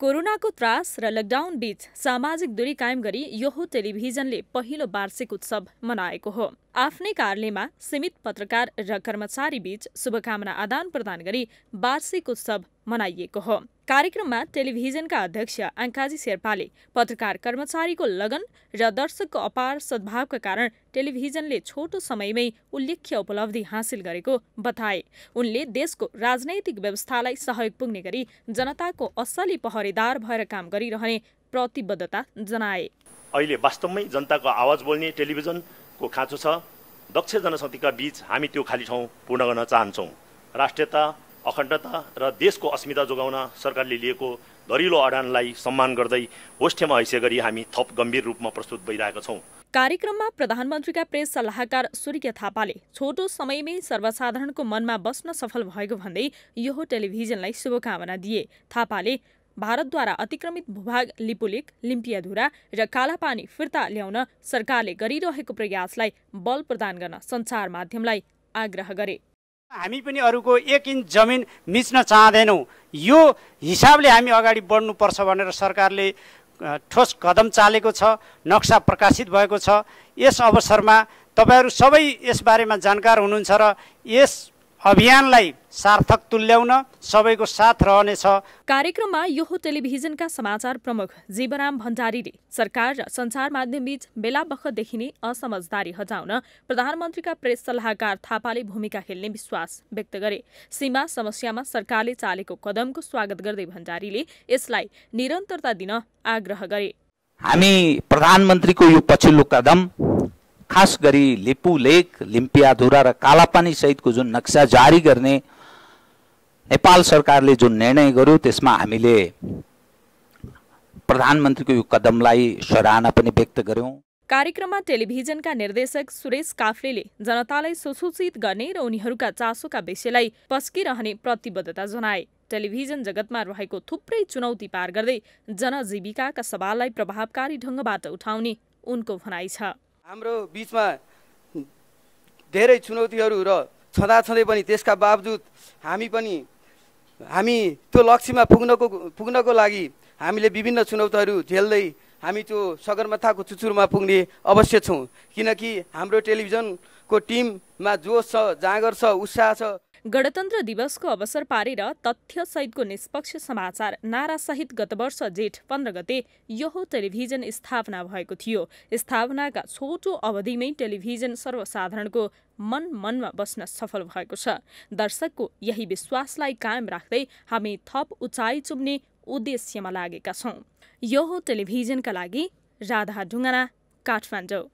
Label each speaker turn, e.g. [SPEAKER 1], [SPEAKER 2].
[SPEAKER 1] कोरोनाको त्रास र लकडाउन बीच सामाजिक दूरी कायम गरी यो टेलिभिजनले पहिलो वार्षिक उत्सव मनाएको हो आफ्नै कार्यालयमा सीमित पत्रकार र बीच शुभकामना आदान प्रदान गरी वार्षिक उत्सव मनाइएको हो कार्यक्रममा टेलिभिजनका अध्यक्ष आङ्काजी शेर्पाले पत्रकार कर्मचारीको लगन र दर्शकको अपार सद्भावका कारण टेलिभिजनले छोटो समयमै उल्लेख्य उपलब्धि हासिल गरेको बताए उनले देशको राजनैतिक व्यवस्थालाई सहयोग पुग्ने गरी जनताको असली पहरेदार भएर काम गरिरहने प्रतिबद्धता जनाए
[SPEAKER 2] अहिले वास्तवमै जनताको आवाज बोल्ने टेलिभिजनको खाँचो छ दक्ष जनशक्तिका बीच हामी त्यो खाली ठाउँ पूर्ण गर्न चाहन्छौँ राष्ट्रियता अखण्डता र देशको अस्मिता जोगाउन सरकारले लिएको धरिलो अडानलाई सम्मान गर्दै होस्टेमा हैसे गरी हामी थप गम्भीर रूपमा प्रस्तुत भइरहेका छौँ
[SPEAKER 1] कार्यक्रममा प्रधानमन्त्रीका प्रेस सल्लाहकार सूर्य थापाले छोटो समयमै सर्वसाधारणको मनमा बस्न सफल भएको भन्दै यो टेलिभिजनलाई शुभकामना दिए थापाले भारतद्वारा अतिक्रमित भूभाग लिपुलेक लिम्पियाधुरा र कालापानी फिर्ता ल्याउन सरकारले गरिरहेको प्रयासलाई बल प्रदान गर्न सञ्चार माध्यमलाई आग्रह गरे
[SPEAKER 3] हामी पनि अरूको एक इन्च जमिन मिच्न चाहँदैनौँ यो हिसाबले हामी अगाडि बढ्नुपर्छ भनेर सरकारले ठोस कदम चालेको छ नक्सा प्रकाशित भएको छ यस अवसरमा तपाईँहरू सबै यसबारेमा जानकार हुनुहुन्छ र यस अभियानलाई सार्थक तुल्याउन सबैको साथ रहनेछ
[SPEAKER 1] कार्यक्रममा यो टेलिभिजनका समाचार प्रमुख जीवराम भण्डारीले सरकार र सञ्चार माध्यमबीच बेला बखत देखिने असमझदारी हटाउन प्रधानमन्त्रीका प्रेस सल्लाहकार थापाले भूमिका खेल्ने विश्वास व्यक्त गरे सीमा समस्यामा सरकारले चालेको कदमको स्वागत गर्दै भण्डारीले यसलाई निरन्तरता दिन आग्रह गरे
[SPEAKER 3] हामी प्रधानमन्त्रीको यो पछिल्लो कदम खास गरी लिपु लेक लिम्पियाधुरा र कालापानी सहितको जुन नक्सा जारी गर्ने नेपाल सरकारले जुन निर्णय गर्यो त्यसमा हामीले प्रधानमन्त्रीको यो कदमलाई सराहना पनि व्यक्त गर्यौँ
[SPEAKER 1] कार्यक्रममा टेलिभिजनका निर्देशक सुरेश काफ्लेले जनतालाई सुसूचित गर्ने र उनीहरूका चासोका विषयलाई पस्किरहने प्रतिबद्धता जनाए टेलिभिजन जगतमा रहेको थुप्रै चुनौती पार गर्दै जनजीविकाका सवाललाई प्रभावकारी ढङ्गबाट उठाउने उनको भनाइ छ
[SPEAKER 4] हाम्रो बिचमा धेरै चुनौतीहरू र छँदाछँदै पनि त्यसका बावजुद हामी पनि हामी त्यो लक्ष्यमा पुग्नको पुग्नको लागि हामीले विभिन्न चुनौतीहरू झेल्दै हामी त्यो सगरमाथाको चुचुरमा पुग्ने अवश्य छौँ किनकि हाम्रो टेलिभिजनको टिममा जोस छ जाँगर छ उत्साह
[SPEAKER 1] छ गणतन्त्र दिवसको अवसर पारेर तथ्यसहितको निष्पक्ष समाचार नारासहित गत वर्ष जेठ पन्ध्र गते यो टेलिभिजन स्थापना भएको थियो स्थापनाका छोटो अवधिमै टेलिभिजन सर्वसाधारणको मन मनमा बस्न सफल भएको छ दर्शकको यही विश्वासलाई कायम राख्दै हामी थप उचाइ चुम्ने उद्देश्यमा लागेका छौँ यो टेलिभिजनका लागि राधा ढुङ्गाना काठमाडौँ